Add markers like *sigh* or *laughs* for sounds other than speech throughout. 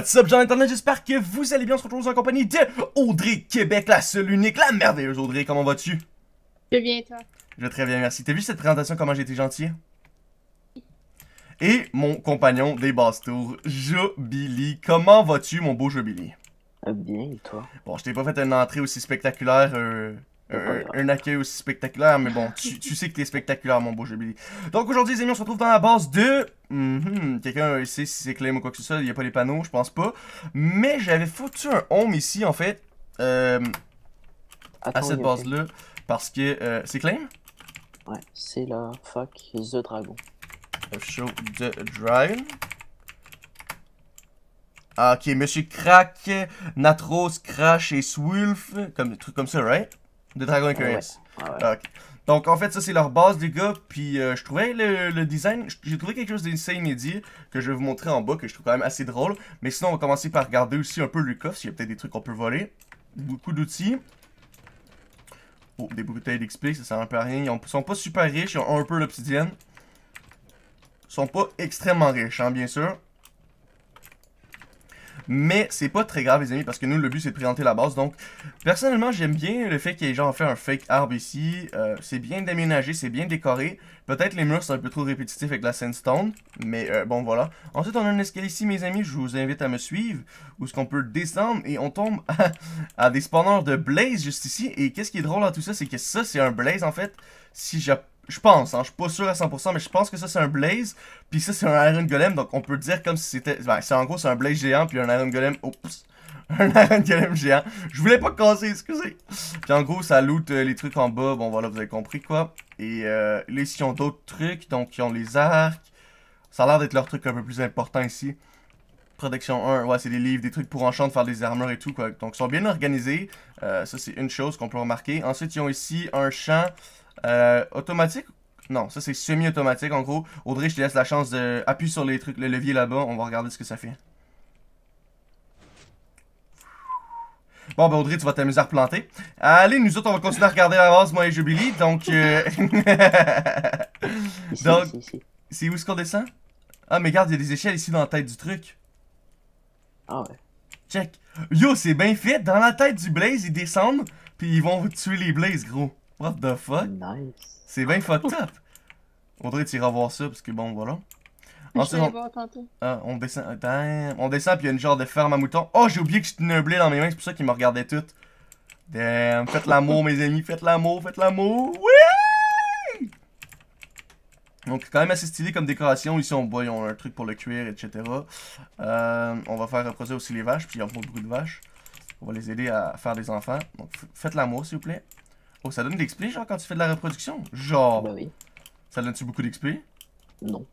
What's up, gens Internet? J'espère que vous allez bien. On se retrouve en compagnie de Audrey Québec, la seule unique, la merveilleuse Audrey. Comment vas-tu? Je vais bien, toi. Je vais très bien, merci. T'as vu cette présentation, comment j'ai été gentil? Et mon compagnon des basses tours, Jobili. Comment vas-tu, mon beau Jobili? Euh, bien, et toi? Bon, je t'ai pas fait une entrée aussi spectaculaire. Euh, euh, un accueil aussi spectaculaire, mais bon, tu, tu sais que t'es spectaculaire, mon beau Jobili. Donc aujourd'hui, les amis, on se retrouve dans la base de Mm -hmm. Quelqu'un sait si c'est claim ou quoi que ce soit. Il n'y a pas les panneaux, je pense pas. Mais j'avais foutu un home ici, en fait, euh, à cette base-là. Parce que. Euh, c'est claim Ouais, c'est la fuck The Dragon. Show The Dragon. Ah, ok, Monsieur Crack, Natros, Crash et Swulf. Comme, trucs comme ça, right? The Dragon Curse. Ah donc en fait ça c'est leur base les gars, puis euh, je trouvais le, design, j'ai trouvé quelque chose d'insane midi que je vais vous montrer en bas que je trouve quand même assez drôle. Mais sinon on va commencer par regarder aussi un peu le coffre, s'il y a peut-être des trucs qu'on peut voler. Beaucoup d'outils. Oh, des bouteilles d'XP, ça sert un peu à rien. Ils sont pas super riches, ils ont un peu l'obsidienne. Ils sont pas extrêmement riches, hein, bien sûr. Mais c'est pas très grave, les amis, parce que nous, le but, c'est de présenter la base. Donc, personnellement, j'aime bien le fait qu'il y gens genre fait un fake arbre ici. Euh, c'est bien déménagé, c'est bien décoré. Peut-être les murs, sont un peu trop répétitifs avec la sandstone. Mais euh, bon, voilà. Ensuite, on a un escalier ici, mes amis. Je vous invite à me suivre. Où est-ce qu'on peut descendre et on tombe à, des spawners de blaze juste ici. Et qu'est-ce qui est drôle à tout ça, c'est que ça, c'est un blaze, en fait. Si j'appuie je pense, hein, je suis pas sûr à 100%, mais je pense que ça c'est un Blaze, puis ça c'est un Iron Golem, donc on peut dire comme si c'était... Ben, en gros c'est un Blaze géant, puis un Iron Golem... Oups! *laughs* Un Iron Golem géant. Je voulais pas casser, excusez! Puis en gros, ça loot euh, les trucs en bas, bon voilà, vous avez compris quoi. Et euh, ils ont d'autres trucs, donc ils ont les arcs. Ça a l'air d'être leur truc un peu plus important ici. Protection 1, ouais, c'est des livres, des trucs pour enchanter, faire des armures et tout, quoi. Donc, ils sont bien organisés. Euh, ça, c'est une chose qu'on peut remarquer. Ensuite, ils ont ici un champ euh, automatique Non, ça c'est semi-automatique en gros. Audrey, je te laisse la chance de appuyer sur les trucs, le levier là-bas. On va regarder ce que ça fait. Bon, bah Audrey, tu vas t'amuser à replanter. Allez, nous autres, on va continuer à regarder la base, moi et Jubilee. Donc, euh, *laughs* donc c'est où ce qu'on descend? Ah, mais regarde, il y a des échelles ici dans la tête du truc. Ah ouais. Check. Yo, c'est bien fait. Dans la tête du Blaze, ils descendent, puis ils vont tuer les Blaze, gros. What the fuck? C'est bien fucked up. Audrey, tu iras voir ça parce que bon, voilà. on... Ah, on descend. On descend, puis il y a une genre de ferme à moutons. Oh, j'ai oublié que je tenais blé dans mes mains, c'est pour ça qu'ils me regardaient toutes. Damn, faites l'amour, mes amis, faites l'amour, faites l'amour. Oui! Donc, quand même assez stylé comme décoration. Ici, on boit ils ont un truc pour le cuir, etc. Euh, on va faire reposer aussi les vaches, puis il y a beaucoup de vaches. On va les aider à faire des enfants. Donc, faites l'amour, s'il vous plaît. Oh, ça donne de l'XP, genre, quand tu fais de la reproduction? Genre. Bah oui. Ça donne-tu beaucoup d'XP? Non.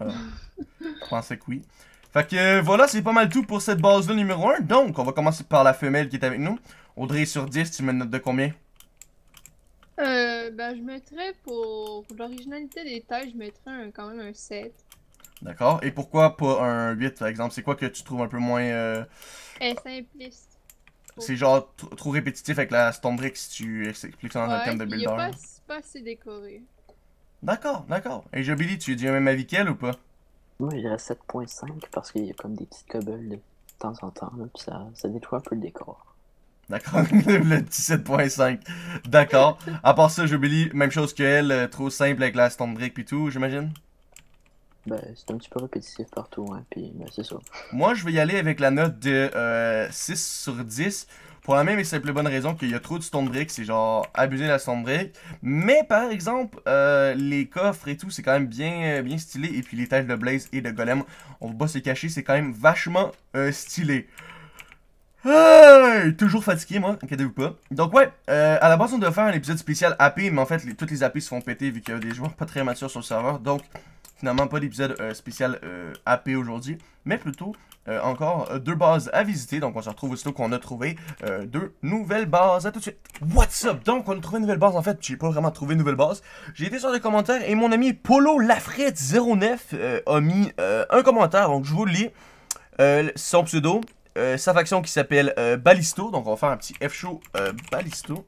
Ah. je pensais que oui. Fait que euh, voilà, c'est pas mal tout pour cette base-là numéro 1. Donc, on va commencer par la femelle qui est avec nous. Audrey, sur 10, tu mets une note de combien? Euh, ben, je mettrais pour l'originalité des tailles, je mettrais quand même un 7. D'accord. Et pourquoi pas un 8, par exemple? C'est quoi que tu trouves un peu moins... Euh... Eh, simpliste. C'est genre trop répétitif avec la brick si tu expliques ça dans le de builder. Il pas, assez décoré. D'accord, d'accord. Et Jobili, tu es du même avis qu'elle ou pas? Moi, je dirais 7.5 parce qu'il y a comme des petites cobbles de temps en temps, là, ça, ça un peu le décor. D'accord, *laughs* le 17.5. D'accord. À part ça, jobili, même chose qu'elle, euh, trop simple avec la Stone Brick puis tout, j'imagine? Bah, c'est un petit peu répétitif partout, hein, puis bah, c'est ça. Moi, je vais y aller avec la note de 6 euh, sur 10. Pour la même et simple bonne raison qu'il y a trop de stone brick, c'est genre abuser la stone brick. Mais par exemple, euh, les coffres et tout, c'est quand même bien, euh, bien stylé. Et puis les tâches de blaze et de golem, on va pas se cacher, c'est quand même vachement stylé. Toujours fatigué, moi, inquiétez-vous pas. Donc, ouais, à la base, on devait faire un épisode spécial AP, mais en fait, toutes les AP se font péter vu qu'il y a des joueurs pas très matures sur le serveur. Donc, finalement pas d'épisode euh, spécial euh, AP aujourd'hui, mais plutôt euh, encore deux bases à visiter. Donc on se retrouve aussitôt qu'on a trouvé deux nouvelles bases. À tout de suite. What's up? Donc on a trouvé une nouvelle base. En fait, j'ai pas vraiment trouvé une nouvelle base. J'ai été sur les commentaires et mon ami Polo Lafrette09 a mis un commentaire. Donc je vous le lis. son pseudo. sa faction qui s'appelle Balisto. Donc on va faire un petit F-show Balisto.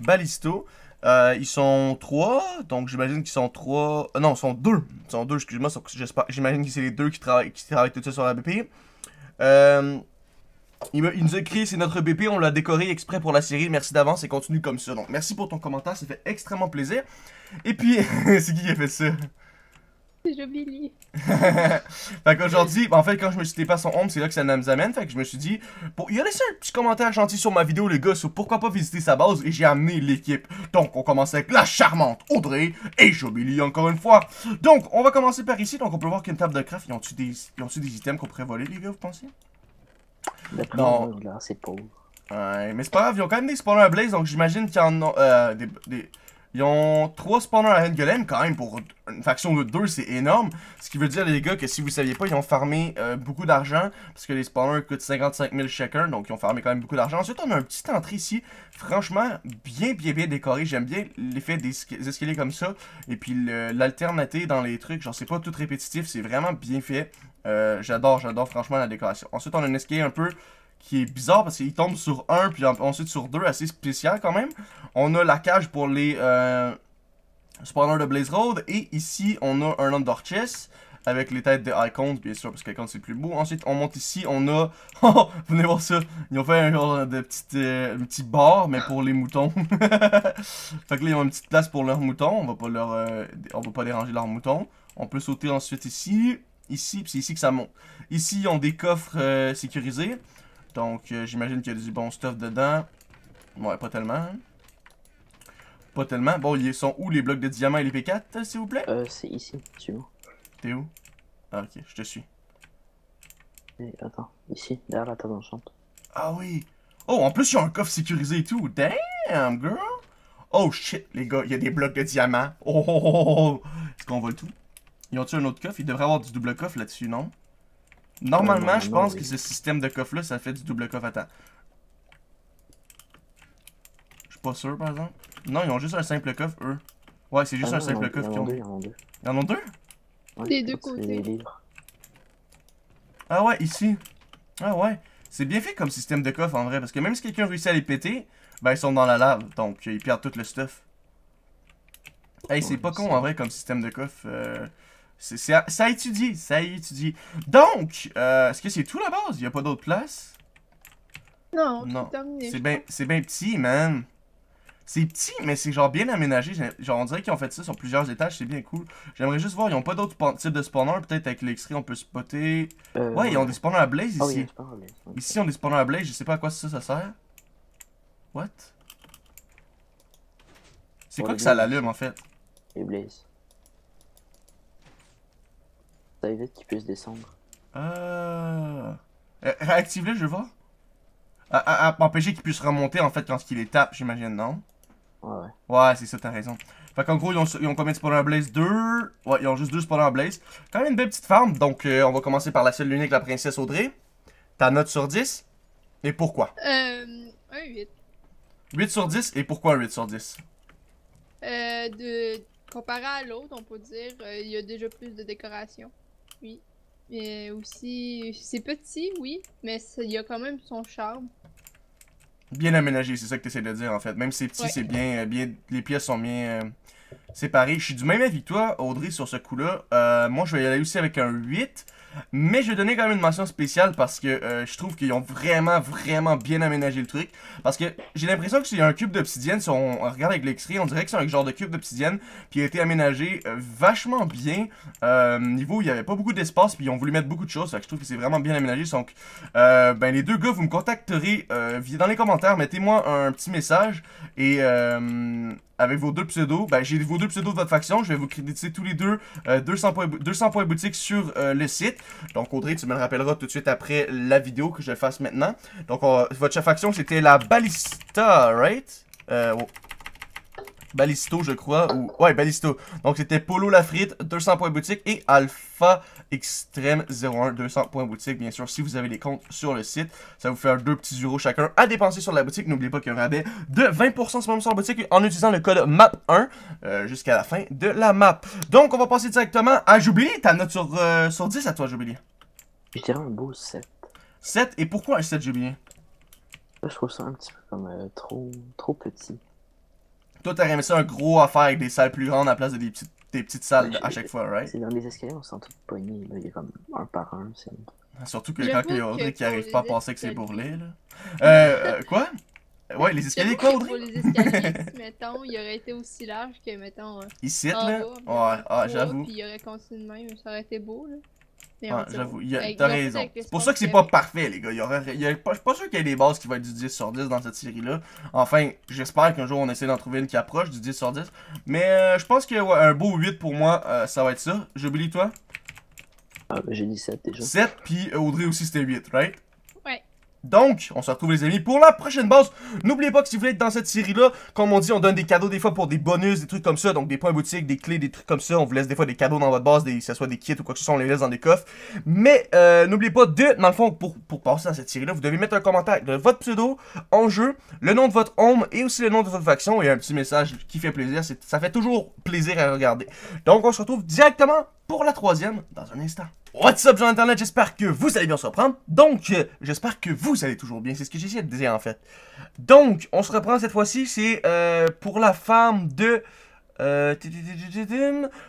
Balisto. Euh, ils sont trois, donc j'imagine qu'ils sont trois. Euh, non, ils sont deux. Ils sont deux, excuse-moi. J'imagine que c'est les deux qui travaillent, qui travaillent tout ça sur la BP. Euh, il, il, nous a écrit c'est notre BP, on l'a décoré exprès pour la série. Merci d'avance et continue comme ça. Donc merci pour ton commentaire, ça fait extrêmement plaisir. Et puis, *laughs* c'est qui qui a fait ça *laughs* J'oublie. fait qu'aujourd'hui, en fait, quand je me suis pas son home, c'est là que ça nous amène. Fait que je me suis dit, pour... il a laissé un petit commentaire gentil sur ma vidéo, les gars, sur pourquoi pas visiter sa base, et j'ai amené l'équipe. Donc, on commence avec la charmante Audrey et Jobili encore une fois. Donc, on va commencer par ici. Donc, on peut voir qu'il y a une table de craft. Ils ont-tu des... Ont des items qu'on pourrait voler, les gars, vous pensez? Non. c'est pauvre. Ouais, mais c'est pas grave, ils ont quand même des spawners à blaze, donc j'imagine qu'il y en a. Euh, des, des, ils ont 3 spawners à Hendgolem quand même pour une faction de 2, c'est énorme. Ce qui veut dire les gars que si vous saviez pas, ils ont farmé euh, beaucoup d'argent parce que les spawners coûtent 55 000 chacun, donc ils ont farmé quand même beaucoup d'argent. Ensuite, on a un petit entrée ici, franchement bien bien bien décoré. J'aime bien l'effet des escaliers comme ça et puis l'alternité dans les trucs, genre c'est pas tout répétitif, c'est vraiment bien fait. Euh, j'adore, j'adore franchement la décoration. Ensuite, on a un escalier un peu qui est bizarre parce qu'il tombe sur un, puis ensuite sur deux, assez spécial quand même. On a la cage pour les euh, spawners de Blaze Road, et ici, on a un Under avec les têtes de Icons, bien sûr, parce qu'Icons c'est plus beau. Ensuite, on monte ici, on a... *laughs* Oh, venez voir ça, ils ont fait un genre de euh, petit bar, mais pour les moutons. *laughs* fait que là, ils ont une petite place pour leurs moutons, on va pas leur... Euh, on va pas déranger leurs moutons. On peut sauter ensuite ici, ici, c'est ici que ça monte. Ici, ils ont des coffres sécurisés. Donc, euh, j'imagine qu'il y a du bon stuff dedans. Ouais, pas tellement. Hein. Pas tellement. Bon, ils sont où les blocs de diamants et les P4, s'il vous plaît? Euh, c'est ici, suis T'es où? Ah, ok, je te suis. attends, ici, derrière la table enchante. Ah oui! Oh, en plus, il y a un coffre sécurisé et tout. Damn, girl! Oh shit, les gars, il y a des blocs de diamants. Oh, oh, oh, oh, oh. Est-ce qu'on vole tout? Ils ont-tu un autre coffre? Il devrait avoir du double coffre là-dessus, non? Normalement, je pense que ce système de coffre-là, ça fait du double coffre. Attends. Je suis pas sûr, par exemple. Non, ils ont juste un simple coffre, eux. Ouais, c'est juste ah un simple coffre qu'ils ont. ils en ont deux. Des deux côtés. Ah ouais, ici. Ah ouais. C'est bien fait comme système de coffre, en vrai. Parce que même si quelqu'un réussit à les péter, ben ils sont dans la lave. Donc, ils perdent tout le stuff. Hey, c'est pas con, en vrai, comme système de coffre. Euh, ça étudie ça étudie Donc, euh, est-ce que c'est tout la base? Il a pas d'autres place? Non, c'est bien petit, man. C'est petit, mais c'est genre bien aménagé. Genre, on dirait qu'ils ont fait ça sur plusieurs étages, c'est bien cool. J'aimerais juste voir, ils ont pas d'autres types de spawners. Peut-être avec l'extrait, on peut spotter. Euh, ouais, ils ont des spawners à blaze ah ici. Ici, on des spawners à blaze. Je sais pas à quoi ça, ça sert. What? C'est quoi que ça l'allume en fait? Les blaze ça une qui puisse descendre. Ah. Réactive-le, je vois. À, euh, à, empêcher qu'il puisse remonter en fait quand il les tape, j'imagine, non? Ouais. Ouais, c'est ça, t'as raison. Fait qu'en gros, ils ont, combien de spawners blaze? Deux. Ouais, ils ont juste deux spawners blaze. Quand même une belle petite farm, donc on va commencer par la seule, l'unique, la princesse Audrey. Ta note sur 10 et pourquoi? Euh. Un 8. 8 sur 10 et pourquoi 8 sur 10? Euh. Comparé à l'autre, on peut dire, il y a déjà plus de décoration oui. Mais aussi, c'est petit, oui, mais il y a quand même son charme. Bien aménagé, c'est ça que tu essaies de dire en fait. Même si c'est petit, c'est bien, euh, bien. Les pièces sont bien euh, séparées. Je suis du même avis que toi, Audrey, sur ce coup-là. Euh, moi, je vais y aller aussi avec un 8. Mais je vais donner quand même une mention spéciale parce que euh, je trouve qu'ils ont vraiment, vraiment bien aménagé le truc. Parce que j'ai l'impression que c'est un cube d'obsidienne. Si on, regarde avec l'extrait, on dirait que c'est un genre de cube d'obsidienne. qui a été aménagé euh, vachement bien. Niveau niveau, il n'y avait pas beaucoup d'espace. Puis ils ont voulu mettre beaucoup de choses. je trouve que c'est vraiment bien aménagé. Donc, euh, ben, les deux gars, vous me contacterez dans les commentaires. Mettez-moi un petit message. Et avec vos deux pseudos. Ben, j'ai vos deux pseudos de votre faction. Je vais vous créditer tous les deux 200, points, 200 points boutique sur le site. Donc, Audrey, tu me le rappelleras tout de suite après la vidéo que je fasse maintenant. Donc, votre chef action, c'était la Ballista, right? Euh, oh. Balisto, je crois, ou... Ouais, Balisto. Donc, c'était Polo Lafrite, 200 points boutique, et Alpha Extreme 01, 200 points boutique, bien sûr, si vous avez des comptes sur le site. Ça vous fait deux 2 petits euros chacun à dépenser sur la boutique. N'oubliez pas qu'il y a un rabais de 20% sur la boutique en utilisant le code MAP1 euh, jusqu'à la fin de la map. Donc, on va passer directement à Jubilee. Ta note sur, euh, sur 10 à toi, Jubilee. J'ai un beau 7. 7, et pourquoi un 7, Jubilee? je trouve ça un petit peu comme euh, trop, trop petit. Toi, t'aurais aimé ça un gros affaire avec des salles plus grandes à la place de des petites, des petites salles à chaque fois, right? C'est dans les escaliers, on sent tout pogné, là. Il y a comme un par un, c'est... Surtout que quand il y a Audrey qui arrive pas à penser que c'est bourré là. Euh, euh *laughs* quoi? Ouais, les escaliers, quoi, Audrey? Pour les escaliers, *laughs* mettons, il aurait été aussi large que, mettons. Euh, Ici, là? ouais, ah, j'avoue. Puis il aurait continué de même, ça aurait été beau, là j'avoue, t'as raison. C'est pour ça que c'est pas parfait, les gars. je suis pas sûr qu'il y ait des bases qui vont être du 10 sur 10 dans cette série-là. Enfin, j'espère qu'un jour on essaie d'en trouver une qui approche du 10 sur 10. Mais euh, je pense qu'un un beau 8 pour moi, euh, ça va être ça. J'oublie toi. Ah, ben, j'ai dit 7 déjà. 7, puis euh, Audrey aussi c'était 8, right? Donc, on se retrouve les amis pour la prochaine base. N'oubliez pas que si vous voulez être dans cette série-là, comme on dit, on donne des cadeaux des fois pour des bonus, des trucs comme ça. Donc des points boutiques, des clés, des trucs comme ça. On vous laisse des fois des cadeaux dans votre base, que ce soit des kits ou quoi que ce soit, on les laisse dans des coffres. Mais euh, n'oubliez pas de, dans le fond, pour, pour passer dans cette série-là, vous devez mettre un commentaire de votre pseudo, en jeu, le nom de votre home et aussi le nom de votre faction et un petit message qui fait plaisir. Ça fait toujours plaisir à regarder. Donc on se retrouve directement pour la troisième dans un instant. What's up, gens internet, j'espère que vous allez bien se reprendre. Donc, euh, j'espère que vous allez toujours bien, c'est ce que j'essaie de dire en fait. Donc, on se reprend cette fois-ci, c'est euh, pour la femme de euh,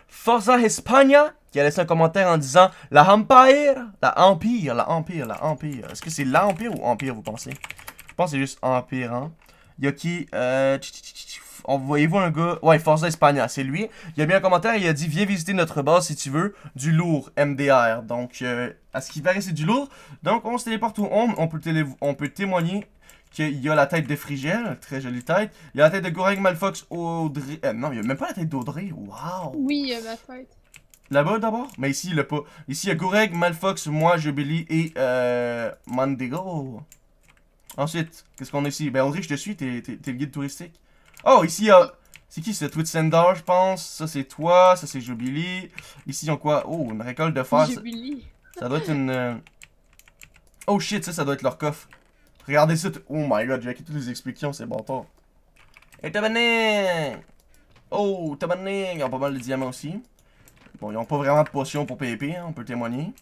Forza Hispania qui a laissé un commentaire en disant La Empire, la Empire, la Empire, la Empire. Est-ce que c'est l'Empire ou Empire, vous pensez Je pense que c'est juste Empire, hein. Il y qui voyez-vous un gars, ouais, Forza Espagna, c'est lui. Il a bien un commentaire, il a dit, viens visiter notre base si tu veux, du lourd MDR. Donc, euh, à ce qui paraît, c'est du lourd. Donc, on se téléporte où on peut, on peut témoigner qu'il y a la tête de Frigel, très jolie tête. Il y a la tête de Goreng Malfox, Audrey. Euh, non, il n'y a même pas la tête d'Audrey. Waouh! Oui, il y a la tête. Là-bas d'abord? Mais ici, il a pas. Ici, il y a Goureg, Malfox, moi, Jubilee et euh, Mandego. Ensuite, qu'est-ce qu'on a ici? Ben, Audrey, je te suis, t'es le guide touristique. Oh, ici, y'a... C'est qui C'est Twitch Sender, je pense. Ça, c'est toi. Ça, c'est Jubilee. Ici, ils ont quoi Oh, une récolte de fer. Jubilee. Ça, doit être une... Euh, oh shit, ça, ça doit être leur coffre. Regardez ça. Oh my god, j'ai acquis toutes les explications, c'est bon temps. Et tabarnak Oh, tabarnak Ils ont pas mal de diamants aussi. Bon, ils ont pas vraiment de potions pour PvP, hein, on peut témoigner.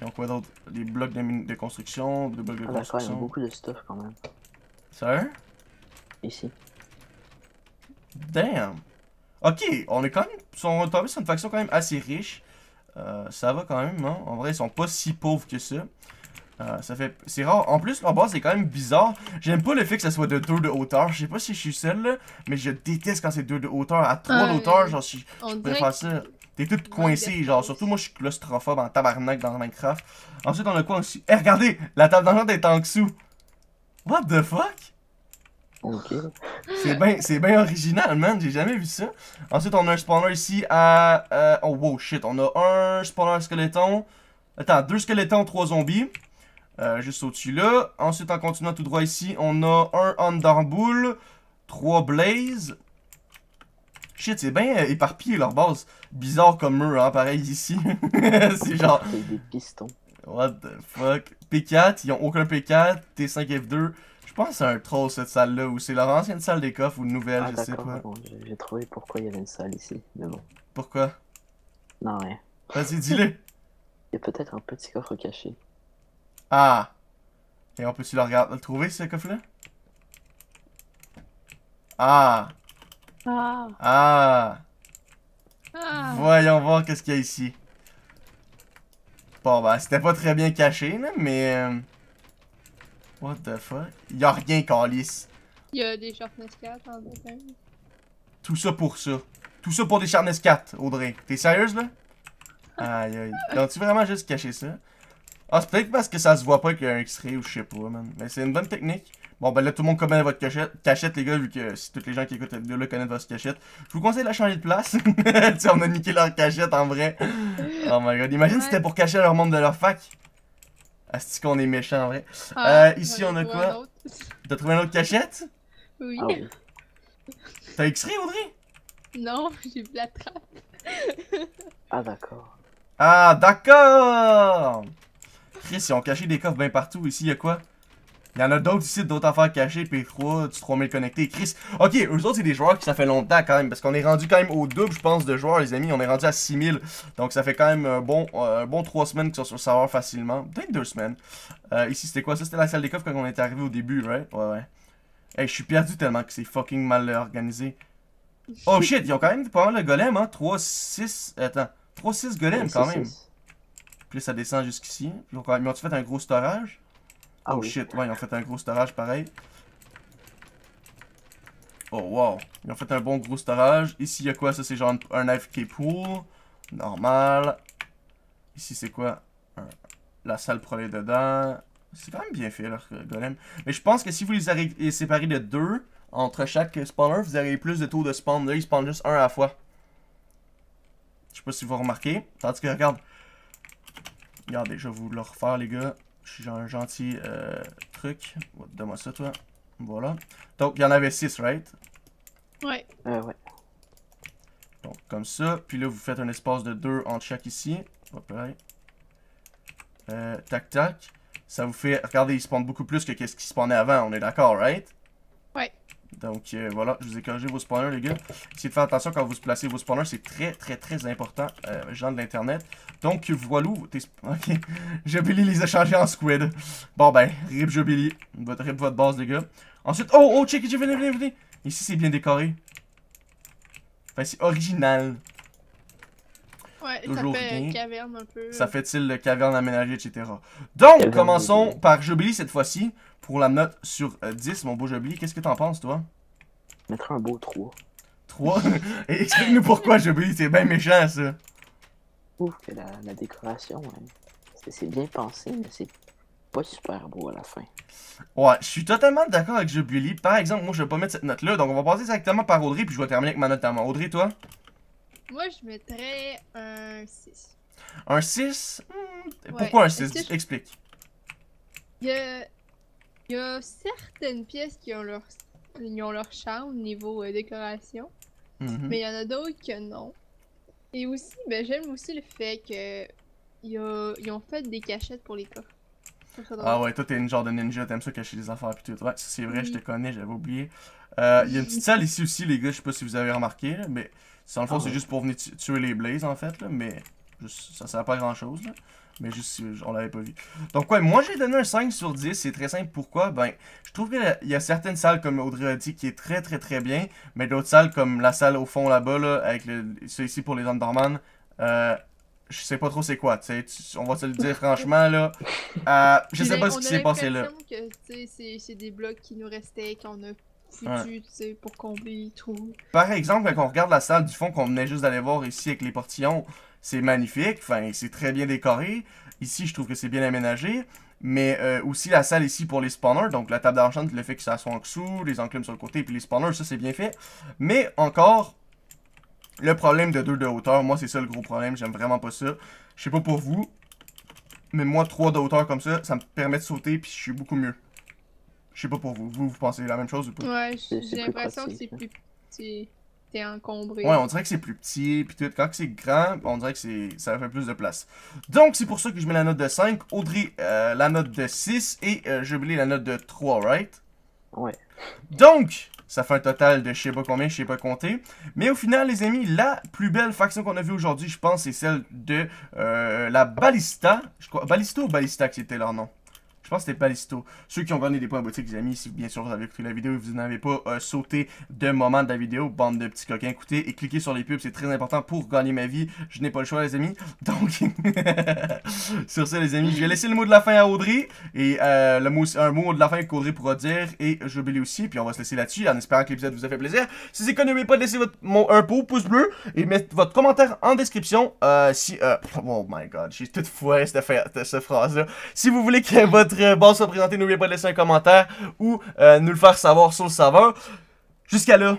Ils ont quoi d'autre Des blocs de, construction, des blocs de ah, Ils ont beaucoup de stuff quand même. Sérieux Ici. Damn. Ok, on est quand même... sont tombé sur une faction quand même assez riche. Euh, ça va quand même, hein? En vrai, ils sont pas si pauvres que ça. Euh, ça fait... C'est rare. En plus, en base c'est quand même bizarre. J'aime pas le fait que ça soit de 2 de hauteur. Je sais pas si je suis seul, là, mais je déteste quand c'est 2 de hauteur. À 3 de hauteur, genre, si je préfère ça. T'es tout coincé, genre, surtout moi, je suis claustrophobe en tabarnak dans Minecraft. Ensuite, on a quoi aussi? Eh, regardez! La table d'argent est en dessous! What the fuck? Ok. C'est bien ben original, man. J'ai jamais vu ça. Ensuite, on a un spawner ici à. Euh, oh, wow, shit. On a un spawner skeleton. Attends, deux squelettons, trois zombies. Euh, juste au-dessus là. Ensuite, en continuant tout droit ici, on a un Underbull, trois Blaze. Shit, c'est bien euh, éparpillé leur base. Bizarre comme eux, hein, pareil ici. *laughs* c'est genre. Des pistons. What the fuck. P4, ils ont aucun P4. T5F2. Je pense que un troll cette salle-là, ou c'est leur ancienne salle des coffres ou nouvelle, ah, je sais pas. Bon, j'ai trouvé pourquoi il y avait une salle ici, mais bon. Pourquoi Non, rien. Vas-y, dis-le *laughs* Il y a peut-être un petit coffre caché. Ah Et on peut-tu le, regarder, le trouver, ce coffre-là ah. ah Ah, ah! Voyons voir qu'est-ce qu'il y a ici. Bon, bah, c'était pas très bien caché, mais... Euh, What the fuck? Y'a rien, Calis. Y'a des 4 en dessous Tout ça pour ça. Tout ça pour des 4, Audrey. T'es sérieuse, là? *laughs* Aïe, aïe. Donc tu vraiment juste caché ça? Ah, c'est peut-être parce que ça se voit pas qu'il y a un X-ray ou je sais pas, man. Mais c'est une bonne technique. Bon, ben là, tout le monde connaît votre cachette, cachette les gars, vu que si toutes les gens qui écoutent cette vidéo-là connaissent votre cachette, je vous conseille de la changer de place. *laughs* on a niqué leur cachette, en vrai. Oh my god. Imagine si c'était pour cacher leur monde de leur fac. Est-ce qu'on est méchant en vrai. Ah, euh, ici on a quoi T'as trouvé une autre cachette Oui. Ah *laughs* T'as ray Audrey Non, *laughs* j'ai vu la trappe. ah d'accord. Ah d'accord Chris, ils ont caché des coffres bien partout. Ici, il y a quoi il y en a d'autres ici, d'autres affaires cachées, puis 3 du 3000 connecté, Chris. Ok, eux autres, c'est des joueurs qui ça fait longtemps quand même, parce qu'on est rendu quand même au double, je pense, de joueurs, les amis. On est rendu à 6000, donc ça fait quand même un bon, bon 3 semaines qu'ils sont sur le serveur facilement. Peut-être 2 semaines. Euh, ici, c'était quoi ça? C'était la salle des coffres quand on était arrivé au début, right? Ouais, ouais. Hey, je suis perdu tellement que c'est fucking mal organisé. Oh shit, ils ont quand même pas mal de golems, hein? 3, 6... Attends. 3, 6 golems, quand même. Puis ça descend jusqu'ici. Ils ont quand même... Ils ont fait un gros storage? Oh shit, ouais, ils ont fait un gros storage pareil. Oh wow, ils ont fait un bon gros storage. Ici, il y a quoi? Ça, c'est genre un AFK pour. Normal. Ici, c'est quoi? La salle pour dedans. C'est quand même bien fait, leur golem. Mais je pense que si vous les, séparez de deux, entre chaque spawner, vous avez plus de taux de spawn. Là, ils spawnent juste un à la fois. Je sais pas si vous remarquez. Tandis que, regarde. Regardez, je vais vous le refaire, les gars. Je suis un gentil euh, truc. Donne-moi ça, toi. Voilà. Donc, il y en avait 6, right? Ouais. Euh, ouais. Donc, comme ça. Puis là, vous faites un espace de 2 entre chaque ici. Hop euh, tac, tac. Ça vous fait... Regardez, il spawn beaucoup plus que qu'est-ce qui spawnait avant. On est d'accord, right? Donc euh, voilà, je vous ai corrigé vos spawners, les gars. Essayez de faire attention quand vous placez vos spawners, c'est très très très important, euh, gens de l'internet. Donc voilà, t'es... *laughs* Ok, Jobili les a changés en squid. Bon ben, rip Jobili, rip votre base, les gars. Ensuite, oh, oh, check, venez, venez, venez. Ici, c'est bien décoré. Enfin, c'est original. Ouais, ça fait caverne un peu. Ça fait il le caverne aménagée, etc. Donc, commençons par Jobli cette fois-ci pour la note sur 10. Euh, mon beau Jobli, qu'est-ce que t'en penses, toi Mettre un beau 3. 3 *laughs* Et explique-nous pourquoi Jobli, c'est bien méchant ça. Ouf, la, décoration, hein. c'est bien pensé, mais c'est pas super beau à la fin. Ouais, je suis totalement d'accord avec Jobli. Par exemple, moi je vais pas mettre cette note-là, donc on va passer directement par Audrey, puis je vais terminer avec ma note à moi. Audrey, toi moi, je mettrais un 6. Un 6 hmm, Pourquoi un 6 Explique. Il y, a... certaines pièces qui ont leur, Ils ont leur charme niveau euh, décoration, mhm. mais il y en a d'autres que non. Et aussi, ben, j'aime aussi le fait que ont... ont fait des cachettes pour les coffres. Ah ouais, toi t'es une genre de ninja, t'aimes ça cacher des affaires pis tout. Ouais, c'est vrai, je te connais, j'avais oublié. Euh, il y a une petite salle ici aussi, les gars, je sais pas si vous avez remarqué, mais dans le fond, ah c'est juste pour venir tuer les blazes en fait, là, mais ça sert à pas grand-chose, mais juste on l'avait pas vu. Donc, ouais, moi, j'ai donné un 5 sur 10, c'est très simple. Pourquoi? Ben, je trouve qu'il y a certaines salles, comme Audrey a dit, qui est très, très, très bien, mais d'autres salles, comme la salle au fond, là-bas, là, avec le, ici pour les Underman, euh, je sais pas trop c'est quoi, tu on va te le dire franchement, là. Euh, je sais ben, pas ce qui s'est passé, là. que c'est des blocs qui nous restaient, qu'on a foutu, tu sais, pour Par exemple, quand on regarde la salle du fond qu'on venait juste d'aller voir ici avec les portillons, c'est magnifique, enfin, c'est très bien décoré. Ici, je trouve que c'est bien aménagé. Mais euh, aussi la salle ici pour les spawners, donc la table d'argent, le fait que ça soit en dessous, les enclumes sur le côté, puis les spawners, ça c'est bien fait. Mais encore, le problème de 2 de hauteur, moi c'est ça le gros problème, j'aime vraiment pas ça. Je sais pas pour vous, mais moi 3 de hauteur comme ça, ça me permet de sauter, puis je suis beaucoup mieux. Je sais pas pour vous. Vous, vous pensez la même chose ou pas? Ouais, j'ai l'impression que c'est hein. plus petit. T'es encombré. Ouais, on dirait que c'est plus petit. Puis tout, quand c'est grand, on dirait que c'est ça fait plus de place. Donc, c'est pour ça que je mets la note de 5. Audrey, euh, la note de 6. Et euh, je la note de 3, right? Ouais. Donc, ça fait un total de je sais pas combien, je sais pas compter. Mais au final, les amis, la plus belle faction qu'on a vue aujourd'hui, je pense, c'est celle de euh, la Balista. Je crois, Ballista ou Ballista que c'était leur nom? Je pense que c'était Palisto. Ceux qui ont gagné des points à boutique, les amis, si bien sûr vous avez écouté la vidéo et vous n'avez pas euh, sauté de moment de la vidéo, bande de petits coquins, écoutez et cliquez sur les pubs, c'est très important pour gagner ma vie. Je n'ai pas le choix, les amis. *laughs* Donc, *laughs* sur ça, les amis, je vais laisser le mot de la fin à Audrey et euh, le mot, un mot de la fin qu'Audrey pourra dire et j'oublie aussi. Puis on va se laisser là-dessus en espérant que l'épisode vous a fait plaisir. Si c'est que n'oubliez pas de laisser votre, mon, un pouce bleu et mettre votre commentaire en description. Euh, si, euh, *laughs* oh my god, j'ai toute cette, cette phrase-là. Si vous voulez que votre bon se présenter, n'oubliez pas de laisser un commentaire ou euh, nous le faire savoir sur le serveur. Jusqu'à là,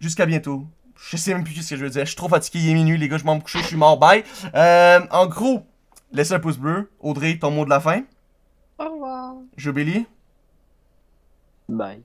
jusqu'à bientôt. Je sais même plus ce que je veux dire. Je suis trop fatigué, il est minuit, les gars, je m'en couche, je suis mort, bye. Euh, en gros, laissez un pouce bleu. Audrey, ton mot de la fin. Au revoir. Jobélie. Bye.